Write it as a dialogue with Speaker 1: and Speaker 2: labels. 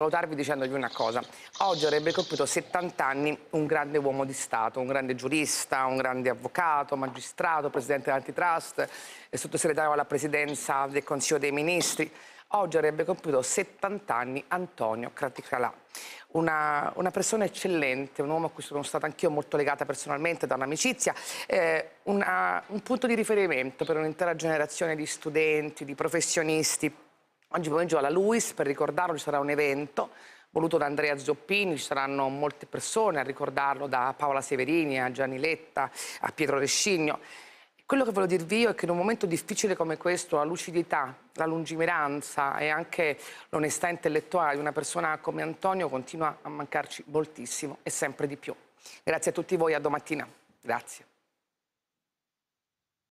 Speaker 1: salutarvi dicendogli una cosa. Oggi avrebbe compiuto 70 anni un grande uomo di Stato, un grande giurista, un grande avvocato, magistrato, presidente dell'antitrust, sottosegretario alla presidenza del Consiglio dei Ministri. Oggi avrebbe compiuto 70 anni Antonio Craticalà. Una, una, persona eccellente, un uomo a cui sono stata anch'io molto legata personalmente da un'amicizia, eh, un punto di riferimento per un'intera generazione di studenti, di professionisti, Oggi pomeriggio alla Luis, per ricordarlo ci sarà un evento voluto da Andrea Zoppini, ci saranno molte persone a ricordarlo, da Paola Severini a Gianni Letta a Pietro Rescigno. Quello che voglio dirvi io è che in un momento difficile come questo la lucidità, la lungimiranza e anche l'onestà intellettuale di una persona come Antonio continua a mancarci moltissimo e sempre di più. Grazie a tutti voi, a domattina. Grazie.